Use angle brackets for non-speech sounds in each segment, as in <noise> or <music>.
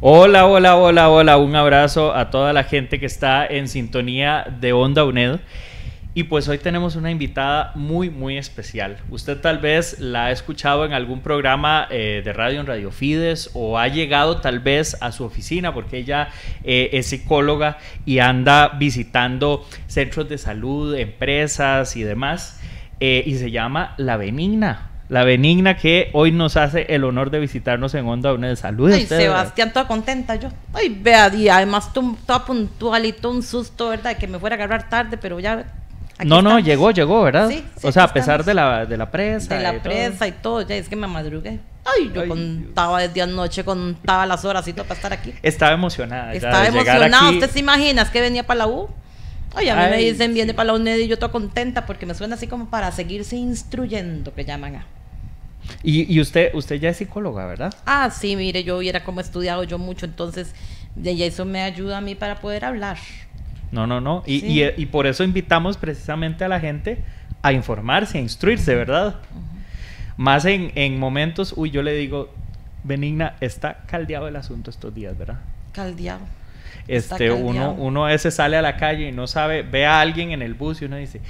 Hola, hola, hola, hola. Un abrazo a toda la gente que está en sintonía de Onda UNED. Y pues hoy tenemos una invitada muy, muy especial. Usted tal vez la ha escuchado en algún programa eh, de radio en Radio Fides o ha llegado tal vez a su oficina porque ella eh, es psicóloga y anda visitando centros de salud, empresas y demás. Eh, y se llama La Benigna la benigna que hoy nos hace el honor de visitarnos en Onda UNED. Salud. Ay, Sebastián, toda contenta yo. Ay, vea, y además tú, toda puntual y todo un susto, ¿verdad? Que me fuera a agarrar tarde, pero ya... Aquí no, no, llegó, llegó, ¿verdad? Sí, o sea, a pesar de la, de la presa. De la presa y todo, ya es que me madrugué. Ay, yo contaba desde anoche, contaba las horas y todo para estar aquí. Estaba emocionada. Estaba emocionada. ¿Usted se imagina que venía para la U? Oye, a mí me dicen viene para la UNED y yo toda contenta porque me suena así como para seguirse instruyendo, que llaman a. Y, usted, usted ya es psicóloga, ¿verdad? Ah, sí, mire, yo hubiera como estudiado yo mucho, entonces ya eso me ayuda a mí para poder hablar. No, no, no. Y, por eso invitamos precisamente a la gente a informarse, a instruirse, ¿verdad? Más en, momentos, uy, yo le digo, Benigna, está caldeado el asunto estos días, ¿verdad? Caldeado. Este, uno, uno a veces sale a la calle y no sabe, ve a alguien en el bus y uno dice,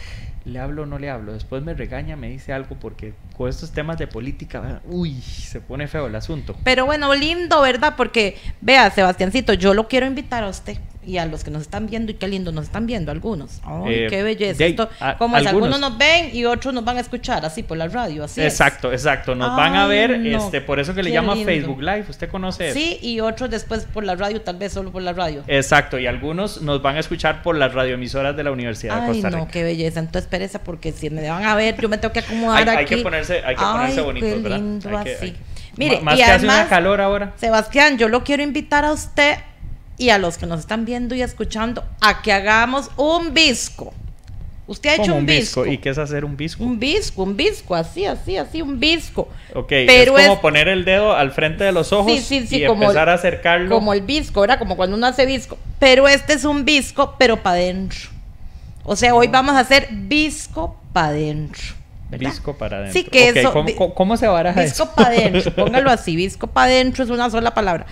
le hablo o no le hablo, después me regaña, me dice algo porque con estos temas de política, uy, se pone feo el asunto. Pero bueno, lindo, ¿verdad? Porque vea, Sebastiancito, yo lo quiero invitar a usted y a los que nos están viendo y qué lindo nos están viendo algunos. ¡Ay, eh, qué belleza! Ah, como algunos. nos ven y otros nos van a escuchar así por la radio, así Exacto, exacto, nos van a ver, este, por eso que le llama Facebook Live, usted conoce Sí, y otros después por la radio, tal vez solo por la radio. Exacto, y algunos nos van a escuchar por las radioemisoras de la Universidad de Costa Rica. no, qué belleza, entonces pereza porque si me van a ver, yo me tengo que acomodar aquí. Hay que ponerse, hay que ponerse bonitos, ¿verdad? Mire, y hace una calor ahora. Sebastián, yo lo quiero invitar a usted y a los que nos están viendo y escuchando a que hagamos un visco. Usted ha hecho un, visco? ¿Y qué es hacer un visco? Un visco, un visco, así, así, así, un visco. Ok, es como poner el dedo al frente de los ojos y empezar a acercarlo. Como el visco, era como cuando uno hace visco. Pero este es un visco, pero para adentro. O sea, hoy mm. vamos a hacer visco para adentro. Visco para adentro. Sí, que okay, ¿cómo, se baraja visco eso? Visco para adentro, <laughs> póngalo así, visco para adentro es una sola palabra.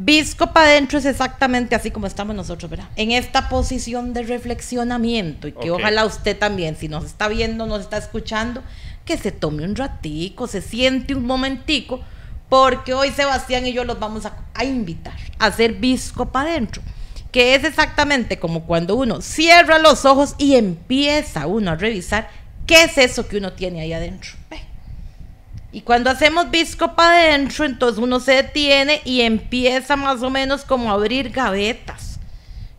Visco para adentro es exactamente así como estamos nosotros, ¿verdad? En esta posición de reflexionamiento y que ojalá usted también, si nos está viendo, nos está escuchando, que se tome un ratico, se siente un momentico, porque hoy Sebastián y yo los vamos a, invitar a hacer Visco para adentro, que es exactamente como cuando uno cierra los ojos y empieza uno a revisar qué es eso que uno tiene ahí adentro. Y cuando hacemos biscopa para adentro, entonces uno se detiene y empieza más o menos como a abrir gavetas.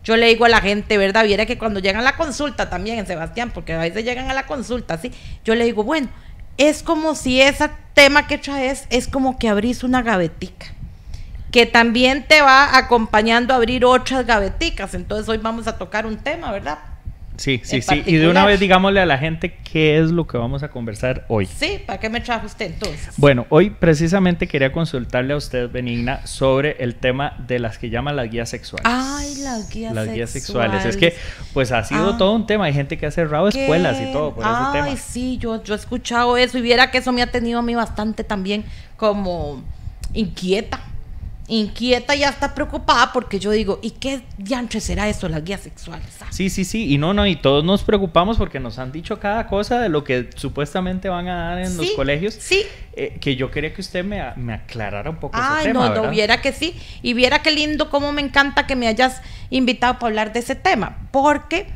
Yo le digo a la gente, ¿verdad? Viera que cuando llegan a la consulta también en Sebastián, porque a veces llegan a la consulta, ¿sí? Yo le digo, bueno, es como si ese tema que traes es como que abrís una gavetica, que también te va acompañando a abrir otras gaveticas. Entonces hoy vamos a tocar un tema, ¿verdad? Sí, sí, sí. Y de una vez digámosle a la gente qué es lo que vamos a conversar hoy. Sí, ¿para qué me trajo usted entonces? Bueno, hoy precisamente quería consultarle a usted, Benigna, sobre el tema de las que llaman las guías sexuales. Ay, las guías sexuales. guías sexuales. Es que, pues ha sido ah. todo un tema. Hay gente que ha cerrado escuelas y todo por ese tema. Ay, sí, yo, yo he escuchado eso y viera que eso me ha tenido a mí bastante también como inquieta inquieta y está preocupada porque yo digo, ¿y qué diantre será eso, las guías sexuales? Ah. Sí, sí, sí, y no, no, y todos nos preocupamos porque nos han dicho cada cosa de lo que supuestamente van a dar en los colegios. Sí. Eh, que yo quería que usted me, me aclarara un poco. Ay, ese tema, no, no, viera que sí, y viera qué lindo, cómo me encanta que me hayas invitado para hablar de ese tema, porque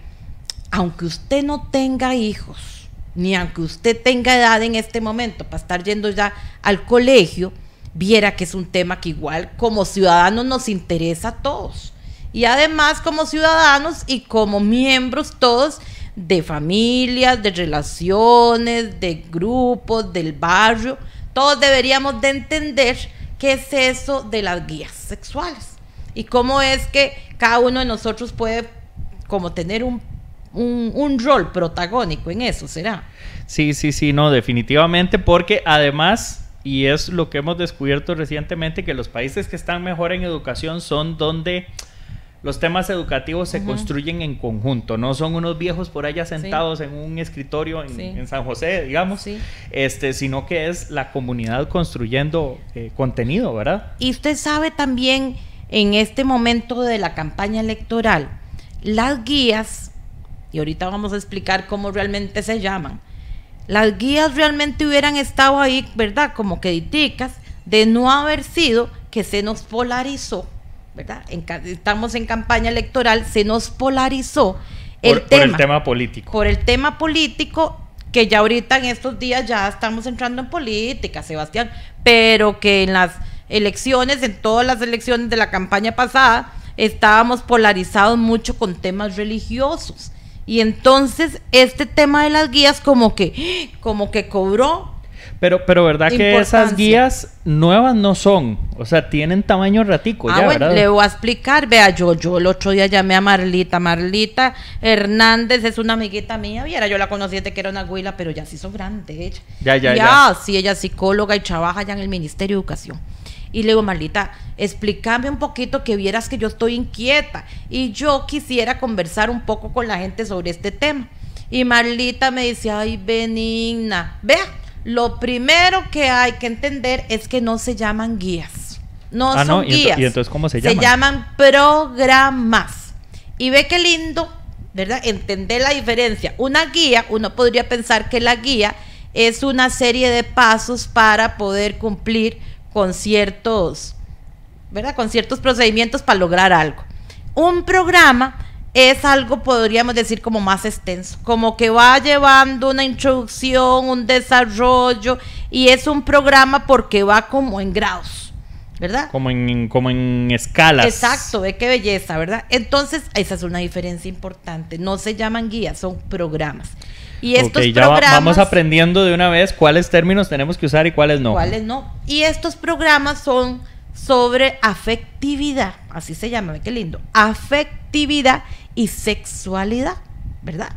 aunque usted no tenga hijos, ni aunque usted tenga edad en este momento para estar yendo ya al colegio, viera que es un tema que igual como ciudadanos nos interesa a todos. Y además como ciudadanos y como miembros todos de familias, de relaciones, de grupos, del barrio, todos deberíamos de entender qué es eso de las guías sexuales y cómo es que cada uno de nosotros puede como tener un, un rol protagónico en eso, ¿será? Sí, sí, sí, no, definitivamente, porque además y es lo que hemos descubierto recientemente, que los países que están mejor en educación son donde los temas educativos se construyen en conjunto, no son unos viejos por allá sentados en un escritorio en, San José, digamos, este, sino que es la comunidad construyendo eh, contenido, ¿verdad? Y usted sabe también, en este momento de la campaña electoral, las guías, y ahorita vamos a explicar cómo realmente se llaman, las guías realmente hubieran estado ahí, ¿verdad? Como que indicas, de no haber sido que se nos polarizó, ¿verdad? En, estamos en campaña electoral, se nos polarizó el tema. Por el tema político. Por el tema político, que ya ahorita en estos días ya estamos entrando en política, Sebastián, pero que en las elecciones, en todas las elecciones de la campaña pasada, estábamos polarizados mucho con temas religiosos y entonces este tema de las guías como que, como que cobró. Pero, pero verdad que esas guías nuevas no son, o sea, tienen tamaño ratico. Ah, le voy a explicar, vea, yo, yo el otro día llamé a Marlita, Marlita Hernández es una amiguita mía, viera, yo la conocí desde que era una abuela, pero ya sí hizo grande ella. Ya, ya, ya. Ya, ah, sí, ella es psicóloga y trabaja ya en el Ministerio de Educación. Y le digo, Marlita, explícame un poquito que vieras que yo estoy inquieta y yo quisiera conversar un poco con la gente sobre este tema. Y Marlita me dice, ay, benigna, vea, lo primero que hay que entender es que no se llaman guías. No ah, son no, guías. ¿Y entonces cómo se llaman? Se llaman programas. Y ve qué lindo, ¿verdad? Entender la diferencia. Una guía, uno podría pensar que la guía es una serie de pasos para poder cumplir con ciertos, ¿verdad? Con ciertos procedimientos para lograr algo. Un programa es algo, podríamos decir, como más extenso, como que va llevando una introducción, un desarrollo, y es un programa porque va como en grados, ¿verdad? Como en, como en escalas. Exacto, ve qué belleza, ¿verdad? Entonces, esa es una diferencia importante. No se llaman guías, son programas. Y estos ya programas, vamos aprendiendo de una vez cuáles términos tenemos que usar y cuáles no. Cuáles no. Y estos programas son sobre afectividad, así se llama, qué lindo. Afectividad y sexualidad, ¿verdad?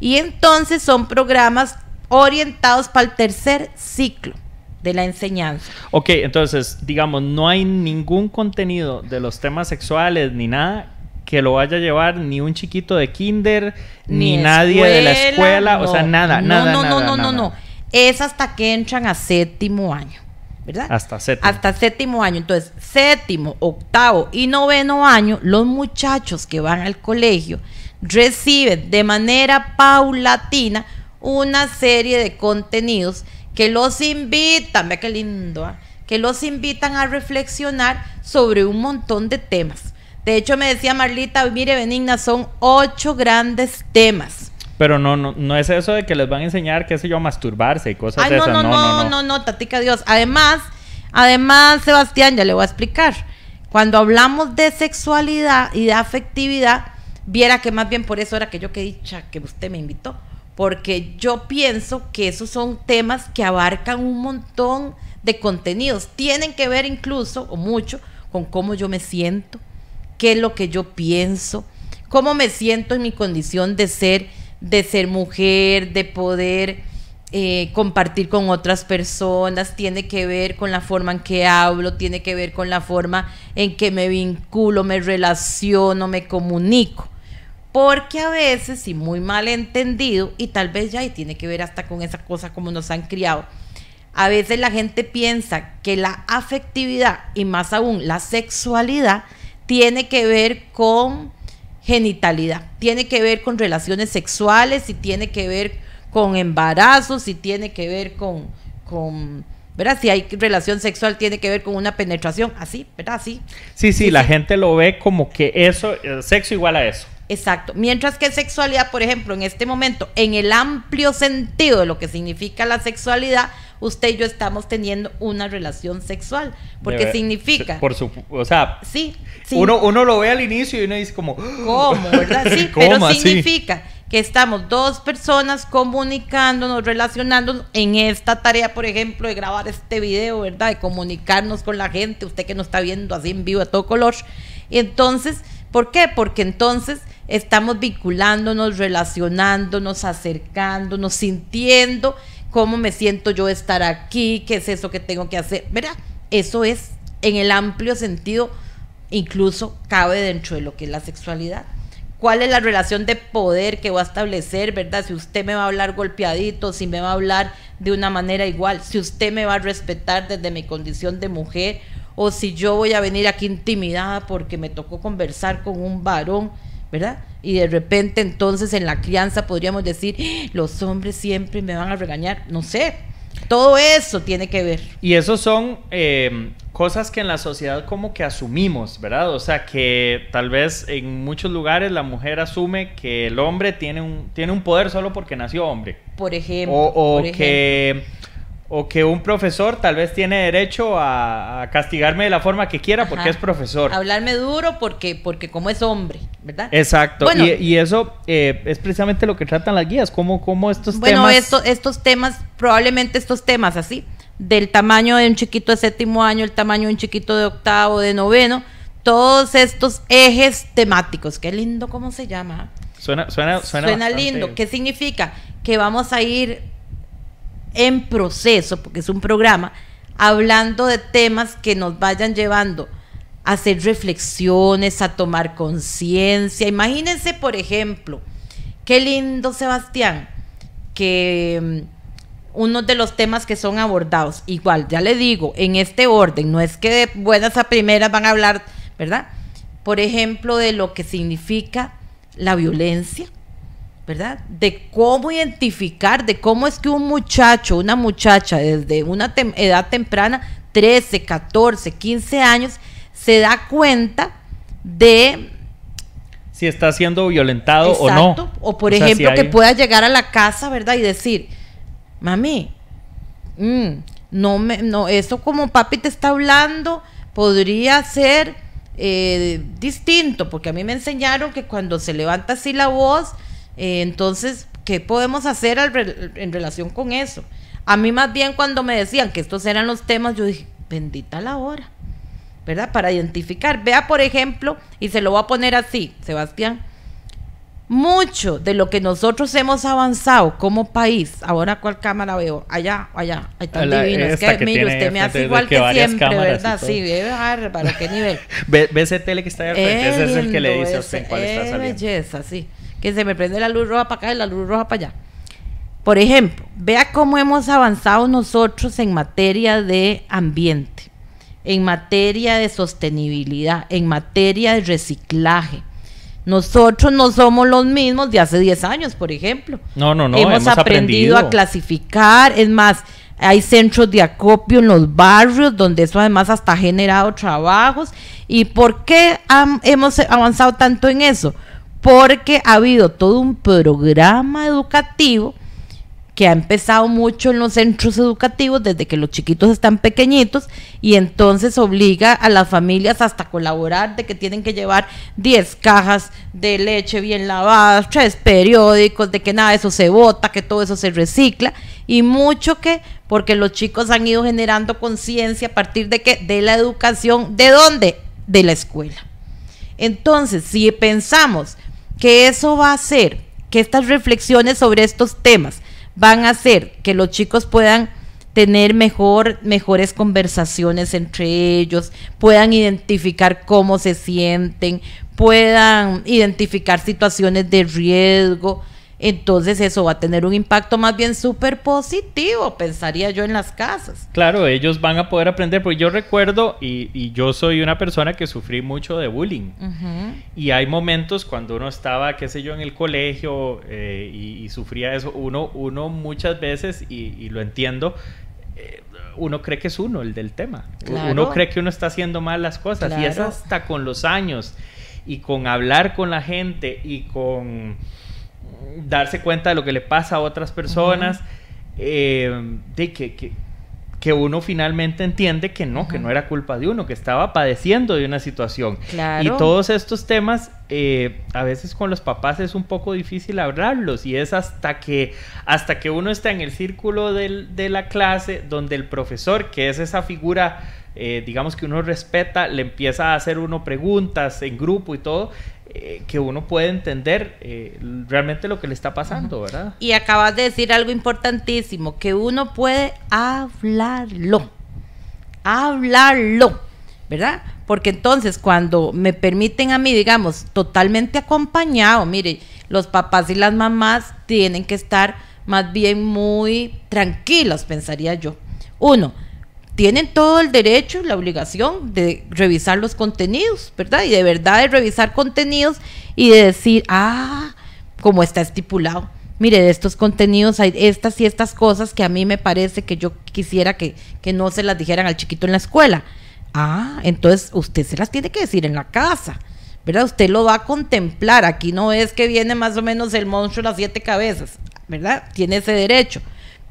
Y entonces son programas orientados para el tercer ciclo de la enseñanza. Ok, entonces, digamos, no hay ningún contenido de los temas sexuales ni nada que lo vaya a llevar ni un chiquito de kinder, ni, nadie de la escuela, o sea, nada, nada. No, no, no, no, no. Es hasta que entran a séptimo año, ¿verdad? Hasta séptimo. Hasta séptimo año. Entonces, séptimo, octavo y noveno año, los muchachos que van al colegio reciben de manera paulatina una serie de contenidos que los invitan, ve qué lindo, ¿ah? que los invitan a reflexionar sobre un montón de temas. De hecho, me decía Marlita, mire, Benigna, son ocho grandes temas. Pero no, no, no es eso de que les van a enseñar, qué sé yo, a masturbarse y cosas de esas. No, no, no, no, no, no, tatica Dios. Además, además, Sebastián, ya le voy a explicar. Cuando hablamos de sexualidad y de afectividad, viera que más bien por eso era que yo que dicha que usted me invitó. Porque yo pienso que esos son temas que abarcan un montón de contenidos. Tienen que ver incluso, o mucho, con cómo yo me siento, qué es lo que yo pienso, cómo me siento en mi condición de ser, de ser mujer, de poder eh, compartir con otras personas, tiene que ver con la forma en que hablo, tiene que ver con la forma en que me vinculo, me relaciono, me comunico. Porque a veces, y muy mal entendido, y tal vez ya y tiene que ver hasta con esa cosa como nos han criado, a veces la gente piensa que la afectividad y más aún la sexualidad tiene que ver con genitalidad, tiene que ver con relaciones sexuales y tiene que ver con embarazos y tiene que ver con, con ¿verdad? Si hay relación sexual tiene que ver con una penetración, así, ¿verdad? Así. Sí, sí, la gente lo ve como que eso, sexo igual a eso. Exacto. Mientras que sexualidad, por ejemplo, en este momento, en el amplio sentido de lo que significa la sexualidad, usted y yo estamos teniendo una relación sexual. Porque significa. Por su, o sea. Sí, Uno, uno lo ve al inicio y uno dice como. ¿Cómo? <gasps> ¿Verdad? Sí, pero significa que estamos dos personas comunicándonos, relacionándonos en esta tarea, por ejemplo, de grabar este video, ¿verdad? De comunicarnos con la gente, usted que nos está viendo así en vivo a todo color. Y entonces, ¿por qué? Porque entonces estamos vinculándonos, relacionándonos, acercándonos, sintiendo cómo me siento yo estar aquí, qué es eso que tengo que hacer. Verá, eso es en el amplio sentido, incluso cabe dentro de lo que es la sexualidad. ¿Cuál es la relación de poder que va a establecer, verdad? Si usted me va a hablar golpeadito, si me va a hablar de una manera igual, si usted me va a respetar desde mi condición de mujer, o si yo voy a venir aquí intimidada porque me tocó conversar con un varón ¿verdad? Y de repente entonces en la crianza podríamos decir, ¡Ah! los hombres siempre me van a regañar, no sé, todo eso tiene que ver. Y eso son em, cosas que en la sociedad como que asumimos, ¿verdad? O sea, que tal vez en muchos lugares la mujer asume que el hombre tiene un, tiene un poder solo porque nació hombre. Por ejemplo. O, que o que un profesor tal vez tiene derecho a, castigarme de la forma que quiera porque es profesor. Hablarme duro porque, porque como es hombre, ¿verdad? Exacto. y, eso eh, es precisamente lo que tratan las guías, cómo, cómo estos bueno, temas... Bueno, estos temas, probablemente estos temas así, del tamaño de un chiquito de séptimo año, el tamaño de un chiquito de octavo, de noveno, todos estos ejes temáticos. Qué lindo cómo se llama. Suena, suena, suena. Suena lindo. ¿Qué significa? Que vamos a ir en proceso, porque es un programa, hablando de temas que nos vayan llevando a hacer reflexiones, a tomar conciencia. Imagínense, por ejemplo, qué lindo, Sebastián, que mm, uno de los temas que son abordados, igual, ya le digo, en este orden, no es que de buenas a primeras van a hablar, ¿verdad? Por ejemplo, de lo que significa la violencia, ¿verdad? De cómo identificar, de cómo es que un muchacho, una muchacha desde una edad temprana, 13, 14, 15 años, se da cuenta de... Si está siendo violentado o no. O por ejemplo que pueda llegar a la casa, ¿verdad? Y decir, mami, mm, no me, no, eso como papi te está hablando, podría ser eh, distinto, porque a mí me enseñaron que cuando se levanta así la voz, eh, entonces, ¿qué podemos hacer en relación con eso? A mí más bien cuando me decían que estos eran los temas, yo dije, bendita la hora, ¿verdad? Para identificar. Vea, por ejemplo, y se lo voy a poner así, Sebastián, mucho de lo que nosotros hemos avanzado como país, ahora cuál cámara veo, allá, allá, ahí tan divino, es que, mire, usted me hace igual que, siempre, ¿verdad? Sí, para qué nivel. <laughs> Ve, ve, ese tele que está ahí al frente, ese es el que le dice a usted cuál está saliendo. belleza, sí que se me prende la luz roja para acá y la luz roja para allá. Por ejemplo, vea cómo hemos avanzado nosotros en materia de ambiente, en materia de sostenibilidad, en materia de reciclaje. Nosotros no somos los mismos de hace 10 años, por ejemplo. No, no, no. Hemos, aprendido, a clasificar, es más, hay centros de acopio en los barrios, donde eso además hasta ha generado trabajos. ¿Y por qué hemos avanzado tanto en eso? porque ha habido todo un programa educativo que ha empezado mucho en los centros educativos desde que los chiquitos están pequeñitos y entonces obliga a las familias hasta colaborar de que tienen que llevar 10 cajas de leche bien lavadas, tres periódicos, de que nada eso se bota, que todo eso se recicla y mucho que porque los chicos han ido generando conciencia a partir de que de la educación, ¿de dónde? De la escuela. Entonces, si pensamos que eso va a hacer que estas reflexiones sobre estos temas van a hacer que los chicos puedan tener mejor, mejores conversaciones entre ellos, puedan identificar cómo se sienten, puedan identificar situaciones de riesgo, entonces eso va a tener un impacto más bien súper positivo, pensaría yo en las casas. Claro, ellos van a poder aprender, porque yo recuerdo, y, yo soy una persona que sufrí mucho de bullying, y hay momentos cuando uno estaba, qué sé yo, en el colegio eh, y, sufría eso, uno, uno muchas veces, y, lo entiendo, eh, uno cree que es uno el del tema. Uno cree que uno está haciendo mal las cosas y es hasta con los años y con hablar con la gente y con darse cuenta de lo que le pasa a otras personas, eh, de que, que, uno finalmente entiende que no, que no era culpa de uno, que estaba padeciendo de una situación. Y todos estos temas, eh, a veces con los papás es un poco difícil hablarlos y es hasta que, hasta que uno está en el círculo del, de la clase donde el profesor, que es esa figura... Eh, digamos que uno respeta, le empieza a hacer uno preguntas en grupo y todo, eh, que uno puede entender eh, realmente lo que le está pasando, ¿verdad? Y acabas de decir algo importantísimo, que uno puede hablarlo, hablarlo, ¿verdad? Porque entonces cuando me permiten a mí, digamos, totalmente acompañado, mire, los papás y las mamás tienen que estar más bien muy tranquilos, pensaría yo. Uno, tienen todo el derecho, la obligación de revisar los contenidos, ¿verdad? Y de verdad de revisar contenidos y de decir, ah, como está estipulado. Mire, de estos contenidos hay estas y estas cosas que a mí me parece que yo quisiera que, no se las dijeran al chiquito en la escuela. Ah, entonces usted se las tiene que decir en la casa. ¿verdad? Usted lo va a contemplar. Aquí no es que viene más o menos el monstruo a las siete cabezas, ¿verdad? Tiene ese derecho.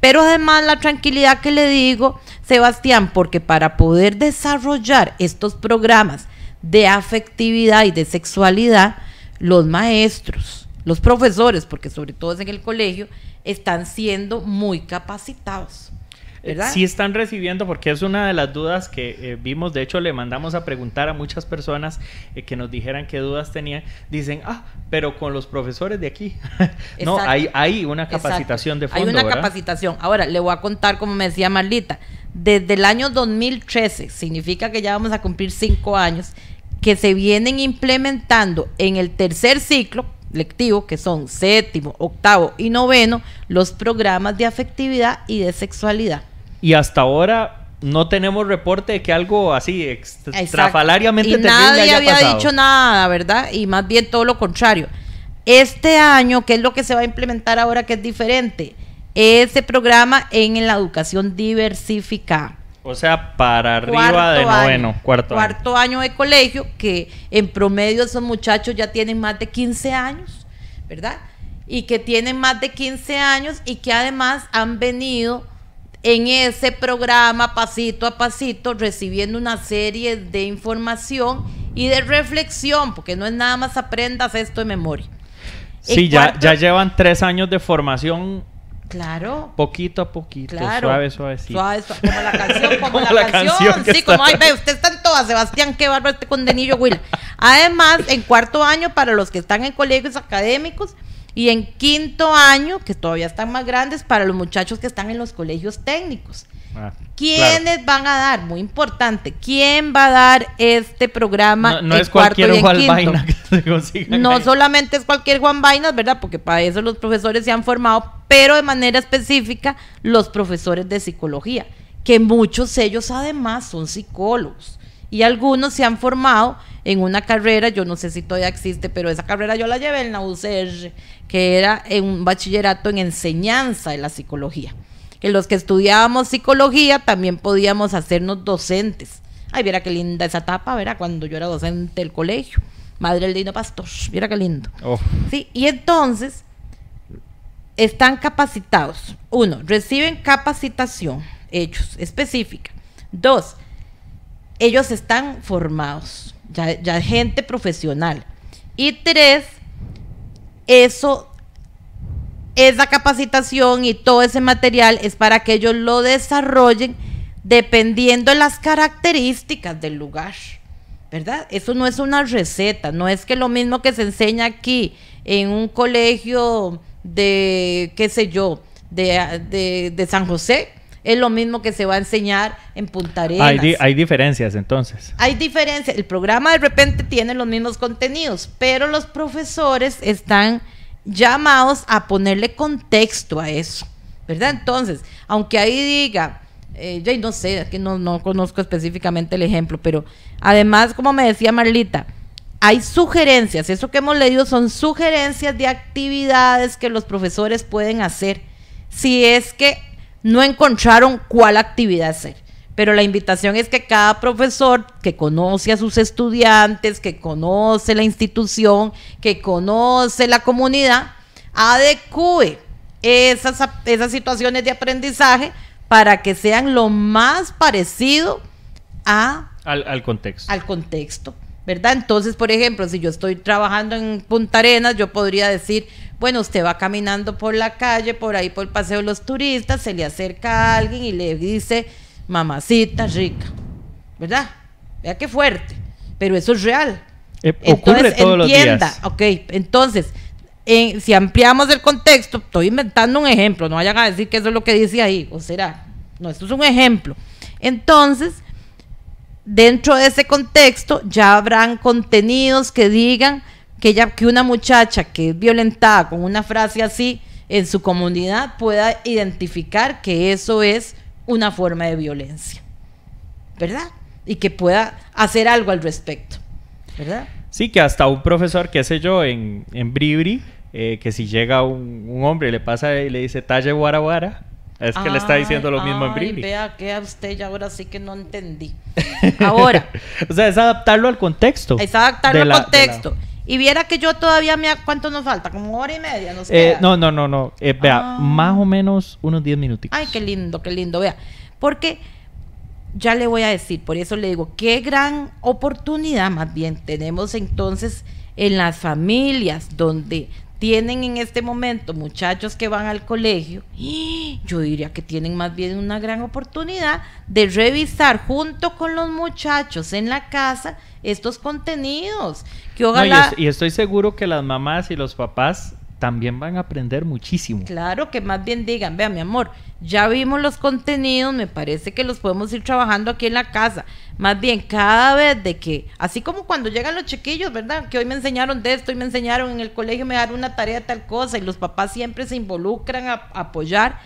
Pero además la tranquilidad que le digo, Sebastián, porque para poder desarrollar estos programas de afectividad y de sexualidad, los maestros, los profesores, porque sobre todo es en el colegio, están siendo muy capacitados si Sí están recibiendo, porque es una de las dudas que eh, vimos, de hecho le mandamos a preguntar a muchas personas eh, que nos dijeran qué dudas tenían, dicen, ah, pero con los profesores de aquí. <laughs> no, hay, una capacitación de fondo. Hay una capacitación. Ahora, le voy a contar, como me decía Marlita, desde el año 2013, significa que ya vamos a cumplir cinco años, que se vienen implementando en el tercer ciclo, lectivo, que son séptimo, octavo y noveno, los programas de afectividad y de sexualidad. Y hasta ahora no tenemos reporte de que algo así extrafalariamente nadie había dicho nada, ¿verdad? Y más bien todo lo contrario. Este año, ¿qué es lo que se va a implementar ahora que es diferente? Ese programa en la educación diversificada. O sea, para arriba de noveno, año, cuarto, cuarto año. año de colegio, que en promedio esos muchachos ya tienen más de 15 años, ¿verdad? Y que tienen más de 15 años y que además han venido en ese programa, pasito a pasito, recibiendo una serie de información y de reflexión, porque no es nada más aprendas esto de memoria. Sí, ya, ya llevan tres años de formación Claro. Poquito a poquito, suave, suavecito. Suave, suave, como la canción, <laughs> como, la, canción. sí, como ay, ve, usted está en todas, Sebastián, qué bárbaro este condenillo, Will. Además, en cuarto año, para los que están en colegios académicos, y en quinto año, que todavía están más grandes, para los muchachos que están en los colegios técnicos. Ah, ¿Quiénes van a dar? Muy importante. ¿Quién va a dar este programa? No, es cualquier Juan No solamente es cualquier Juan Vainas, ¿verdad? Porque para eso los profesores se han formado, pero de manera específica los profesores de psicología, que muchos de ellos además son psicólogos y algunos se han formado en una carrera, yo no sé si todavía existe, pero esa carrera yo la llevé en la UCR, que era en un bachillerato en enseñanza de la psicología. Que los que estudiábamos psicología también podíamos hacernos docentes. Ay, viera qué linda esa etapa, ¿verdad? Cuando yo era docente del colegio. Madre del Dino Pastor, Mira qué lindo. Oh. Sí, y entonces están capacitados. Uno, reciben capacitación, hechos específica. Dos, ellos están formados, ya, gente profesional. Y tres, eso, esa capacitación y todo ese material es para que ellos lo desarrollen dependiendo de las características del lugar, ¿verdad? Eso no es una receta, no es que lo mismo que se enseña aquí en un colegio de, qué sé yo, de San José, es lo mismo que se va a enseñar en Punta Hay, hay diferencias entonces. Hay diferencias. El programa de repente tiene los mismos contenidos, pero los profesores están llamados a ponerle contexto a eso, ¿verdad? Entonces, aunque ahí diga, eh, yo no sé, que no, no conozco específicamente el ejemplo, pero además, como me decía Marlita, hay sugerencias, eso que hemos leído son sugerencias de actividades que los profesores pueden hacer si es que no encontraron cuál actividad hacer. Pero la invitación es que cada profesor que conoce a sus estudiantes, que conoce la institución, que conoce la comunidad, adecue esas, esas situaciones de aprendizaje para que sean lo más parecido al, contexto. Al contexto. ¿verdad? Entonces, por ejemplo, si yo estoy trabajando en Punta Arenas, yo podría decir, bueno, usted va caminando por la calle, por ahí por el paseo de los turistas, se le acerca a alguien y le dice, mamacita rica, ¿verdad? Vea qué fuerte, pero eso es real. Eh, entonces, entienda, los ok, entonces, eh, si ampliamos el contexto, estoy inventando un ejemplo, no vayan a decir que eso es lo que dice ahí, o será, no, esto es un ejemplo. Entonces, dentro de ese contexto ya habrán contenidos que digan, que, que una muchacha que es violentada con una frase así en su comunidad pueda identificar que eso es una forma de violencia, ¿verdad? Y que pueda hacer algo al respecto, ¿verdad? Sí, que hasta un profesor, qué sé yo, en, en Bribri, eh, que si llega un, hombre y le pasa y le dice talle guaraguara es que le está diciendo lo mismo en Bribri. Vea que a usted ya ahora sí que no entendí. <laughs> Ahora. o sea, es adaptarlo al contexto. Es adaptarlo al contexto. Y viera que yo todavía me... ¿Cuánto nos falta? Como hora y media nos eh, queda. No, no, no, no. Eh, vea, ah. más o menos unos 10 minutitos. Ay, qué lindo, qué lindo. Vea, porque ya le voy a decir, por eso le digo, qué gran oportunidad más bien tenemos entonces en las familias donde tienen en este momento muchachos que van al colegio, <gasps> yo diría que tienen más bien una gran oportunidad de revisar junto con los muchachos en la casa estos contenidos. y, estoy seguro que las mamás y los papás también van a aprender muchísimo. Claro, que más bien digan, vea mi amor, ya vimos los contenidos, me parece que los podemos ir trabajando aquí en la casa. Más bien, cada vez de que, así como cuando llegan los chiquillos, ¿verdad? Que hoy me enseñaron de esto, hoy me enseñaron en el colegio, me dieron una tarea tal cosa y los papás siempre se involucran a, apoyar,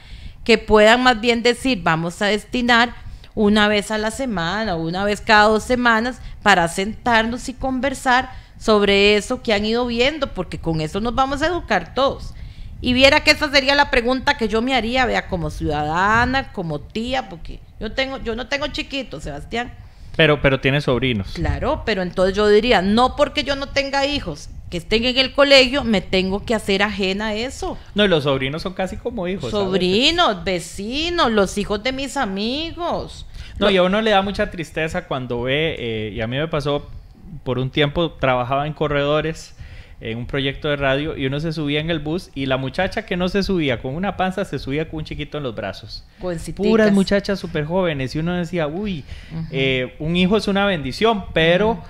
que puedan más bien decir, vamos a destinar una vez a la semana, una vez cada dos semanas, para sentarnos y conversar sobre eso que han ido viendo, porque con eso nos vamos a educar todos. Y viera que esa sería la pregunta que yo me haría, vea, como ciudadana, como tía, porque yo tengo, yo no tengo chiquitos, Sebastián. Pero, pero tiene sobrinos. Claro, pero entonces yo diría, no porque yo no tenga hijos que estén en el colegio, me tengo que hacer ajena a eso. No, y los sobrinos son casi como hijos. Sobrinos, vecinos, los hijos de mis amigos. No, y a uno le da mucha tristeza cuando ve, eh, y a mí me pasó por un tiempo trabajaba en corredores en un proyecto de radio y uno se subía en el bus y la muchacha que no se subía con una panza se subía con un chiquito en los brazos. Puras muchachas súper jóvenes y uno decía, uy, eh, un hijo es una bendición, pero...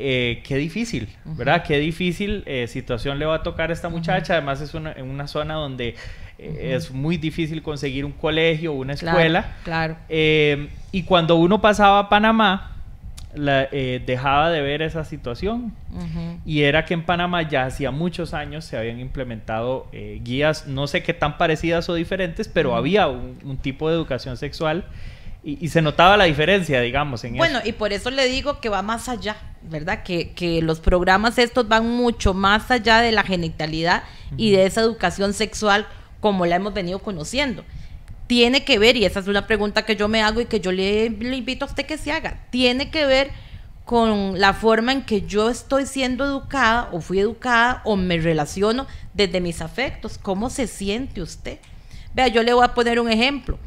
Eh, qué difícil, ¿verdad? Qué difícil eh, situación le va a tocar a esta muchacha. Además es una, en una zona donde es muy difícil conseguir un colegio, una escuela. Claro. claro. y cuando uno pasaba a Panamá, la, eh, dejaba de ver esa situación y era que en Panamá ya hacía muchos años se habían implementado eh, guías, no sé qué tan parecidas o diferentes, pero había un, tipo de educación sexual y, se notaba la diferencia, digamos. En bueno, y por eso le digo que va más allá, ¿verdad? Que, los programas estos van mucho más allá de la genitalidad y de esa educación sexual como la hemos venido conociendo tiene que ver, y esa es una pregunta que yo me hago y que yo le, invito a usted que se haga, tiene que ver con la forma en que yo estoy siendo educada o fui educada o me relaciono desde mis afectos. ¿Cómo se siente usted? Vea, yo le voy a poner un ejemplo.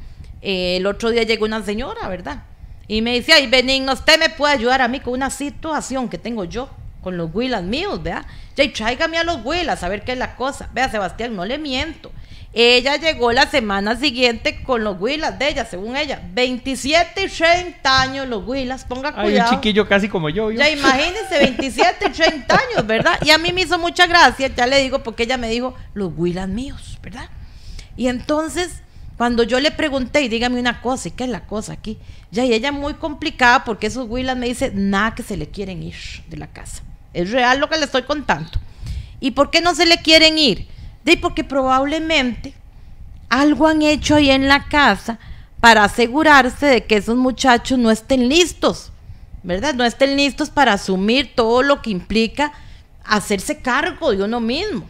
Eh, el otro día llegó una señora, ¿verdad? Y me dice, ay, Benigno, usted me puede ayudar a mí con una situación que tengo yo con los Willas míos, ¿verdad? Ya, tráigame a los Willas a ver qué es la cosa. Vea, Sebastián, no le miento. Ella llegó la semana siguiente con los huilas de ella, según ella. 27 y 30 años los huilas, ponga cuidado. Hay un chiquillo casi como yo, Ya imagínense, 27 y 30 años, ¿verdad? Y a mí me hizo mucha gracia, ya le digo, porque ella me dijo, los huilas míos, ¿verdad? Y entonces, cuando yo le pregunté, y dígame una cosa, ¿y qué es la cosa aquí? Ya, y ella muy complicada, porque esos huilas me dice nada que se le quieren ir de la casa. Es real lo que le estoy contando. ¿Y por qué no se le quieren ir? De porque probablemente algo han hecho ahí en la casa para asegurarse de que esos muchachos no estén listos, ¿verdad? No estén listos para asumir todo lo que implica hacerse cargo de uno mismo.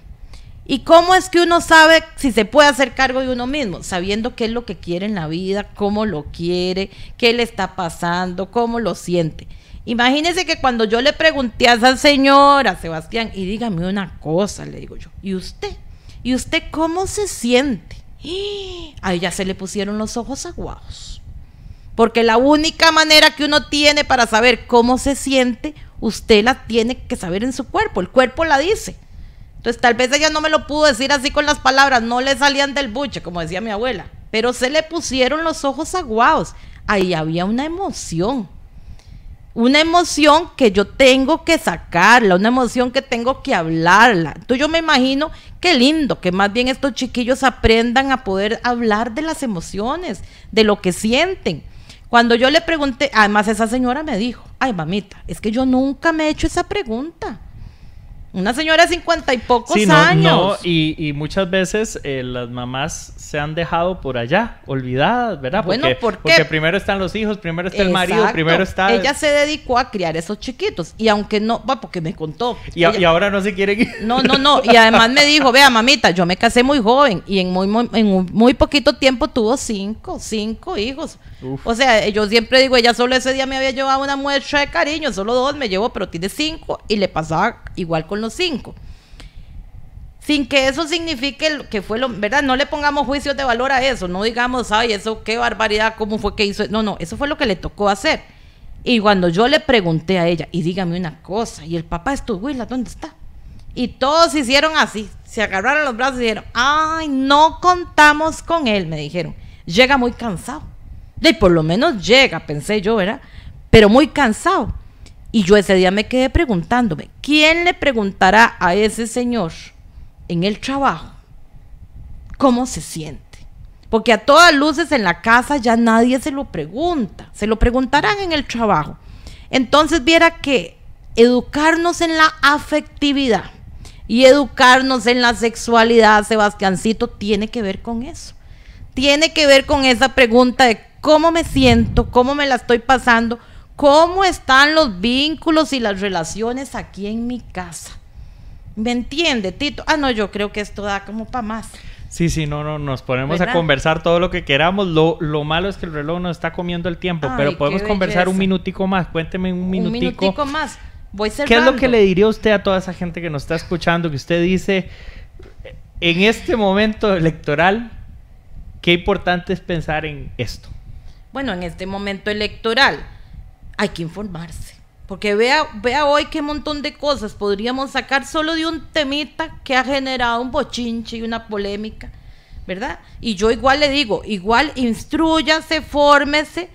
¿Y cómo es que uno sabe si se puede hacer cargo de uno mismo? Sabiendo qué es lo que quiere en la vida, cómo lo quiere, qué le está pasando, cómo lo siente. imagínese que cuando yo le pregunté a esa señora, Sebastián, y dígame una cosa, le digo yo, ¿y usted? ¿Y usted cómo se siente? ¡Ah! Ahí ya se le pusieron los ojos aguados. Porque la única manera que uno tiene para saber cómo se siente, usted la tiene que saber en su cuerpo. El cuerpo la dice. Entonces, tal vez ella no me lo pudo decir así con las palabras, no le salían del buche, como decía mi abuela, pero se le pusieron los ojos aguados. Ahí había una emoción una emoción que yo tengo que sacarla, una emoción que tengo que hablarla. Entonces yo me imagino qué lindo que más bien estos chiquillos aprendan a poder hablar de las emociones, de lo que sienten. Cuando yo le pregunté, además esa señora me dijo, ay mamita, es que yo nunca me he hecho esa pregunta. Una señora de cincuenta y pocos años. y, muchas veces eh, las mamás se han dejado por allá, olvidadas, ¿verdad? Porque, porque primero están los hijos, primero está el marido, primero está. Ella se dedicó a criar esos chiquitos. Y aunque no, va, porque me contó. Y, ahora no se quiere No, no, no. Y además me dijo, vea, mamita, yo me casé muy joven y en muy, en muy poquito tiempo tuvo cinco, cinco hijos. O sea, yo siempre digo, ella solo ese día me había llevado una muestra de cariño, solo dos me llevó, pero tiene cinco. Y le pasaba igual con los cinco. Sin que eso signifique que fue lo, ¿verdad? No le pongamos juicios de valor a eso, no digamos, ay, eso qué barbaridad, cómo fue que hizo. No, no, eso fue lo que le tocó hacer. Y cuando yo le pregunté a ella, y dígame una cosa, y el papá estuvo, la ¿dónde está? Y todos hicieron así, se agarraron los brazos y dijeron, ay, no contamos con él, me dijeron. Llega muy cansado. y por lo menos llega, pensé yo, ¿verdad? Pero muy cansado. Y yo ese día me quedé preguntándome, ¿quién le preguntará a ese señor en el trabajo cómo se siente? Porque a todas luces en la casa ya nadie se lo pregunta, se lo preguntarán en el trabajo. Entonces viera que educarnos en la afectividad y educarnos en la sexualidad, Sebastiancito, tiene que ver con eso. Tiene que ver con esa pregunta de cómo me siento, cómo me la estoy pasando cómo están los vínculos y las relaciones aquí en mi casa. ¿Me entiende, Tito? Ah, no, yo creo que esto da como para más. Sí, sí, no, no, nos ponemos a conversar todo lo que queramos. Lo, malo es que el reloj nos está comiendo el tiempo, pero podemos conversar un minutico más. Cuénteme un minutico. Un minutico más. Voy cerrando. ¿Qué es lo que le diría usted a toda esa gente que nos está escuchando, que usted dice, en este momento electoral, qué importante es pensar en esto? Bueno, en este momento electoral hay que informarse. Porque vea, vea hoy qué montón de cosas podríamos sacar solo de un temita que ha generado un bochinche y una polémica, ¿verdad? Y yo igual le digo, igual instruyase, fórmese,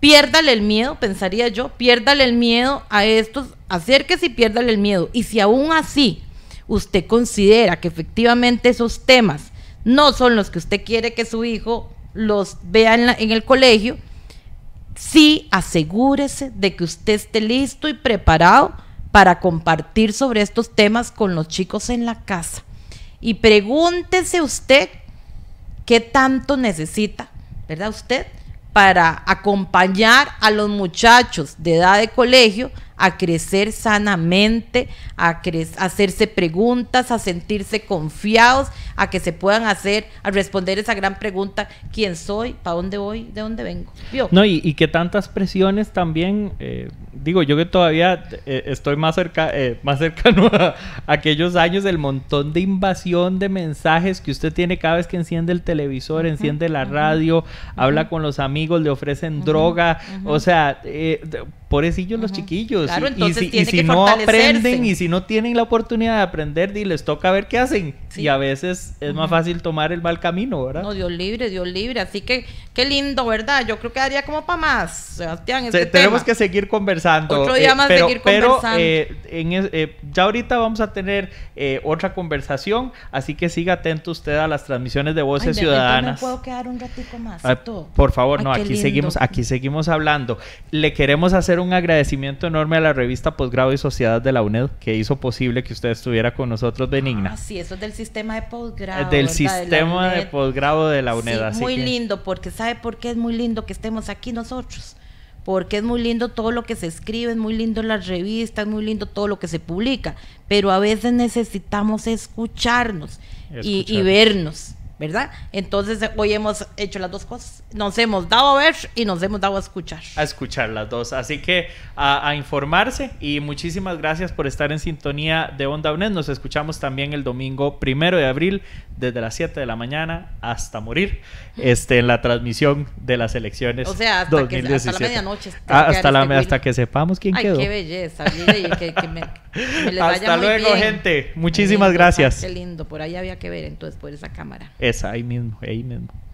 piérdale el miedo, pensaría yo, piérdale el miedo a estos, acérquese y piérdale el miedo. Y si aún así usted considera que efectivamente esos temas no son los que usted quiere que su hijo los vea en el colegio, sí asegúrese de que usted esté listo y preparado para compartir sobre estos temas con los chicos en la casa. Y pregúntese usted qué tanto necesita, ¿verdad usted? Para acompañar a los muchachos de edad de colegio a crecer sanamente, a, hacerse preguntas, a sentirse confiados, a que se puedan hacer, a responder esa gran pregunta, ¿quién soy? ¿Para dónde voy? ¿De dónde vengo? No, y, y, que tantas presiones también, eh, digo, yo que todavía eh, estoy más, cerca, eh, más cercano a, aquellos años del montón de invasión de mensajes que usted tiene cada vez que enciende el televisor, enciende la radio, habla con los amigos, le ofrecen droga, o sea, pobrecillos los chiquillos. y, si, no aprenden y si no tienen la oportunidad de aprender, y les toca ver qué hacen. Y a veces es más fácil tomar el mal camino, ¿verdad? No, Dios libre, Dios libre. Así que qué lindo, ¿verdad? Yo creo que daría como para más, Sebastián. Este tenemos que seguir conversando. Otro eh, día más pero, seguir conversando. Pero eh, eh, ya ahorita vamos a tener otra conversación, así que siga atento usted a las transmisiones de Voces Ciudadanas. puedo quedar un más? Ah, por favor, no, aquí seguimos, aquí seguimos hablando. Le queremos hacer un un agradecimiento enorme a la revista Posgrado y Sociedad de la UNED que hizo posible que usted estuviera con nosotros, Benigna. Ah, sí, eso es del sistema de posgrado. Eh, del sistema de, posgrado de la UNED. muy lindo, porque ¿sabe por qué es muy lindo que estemos aquí nosotros? Porque es muy lindo todo lo que se escribe, es muy lindo las revistas, es muy lindo todo lo que se publica, pero a veces necesitamos escucharnos. y vernos ¿verdad? Entonces hoy hemos hecho las dos cosas. Nos hemos dado a ver y nos hemos dado a escuchar. A escuchar las dos. Así que a, informarse y muchísimas gracias por estar en sintonía de Onda UNED. Nos escuchamos también el domingo primero de abril desde las 7 de la mañana hasta morir este, en la transmisión de las elecciones. O sea, hasta, Que, la medianoche. Ah, hasta, hasta que sepamos quién Ay, qué belleza. que, que me, me les <laughs> hasta luego, gente. Muchísimas ah, gracias. Qué lindo. Por ahí había que ver entonces por esa cámara ahí mismo, ahí mismo.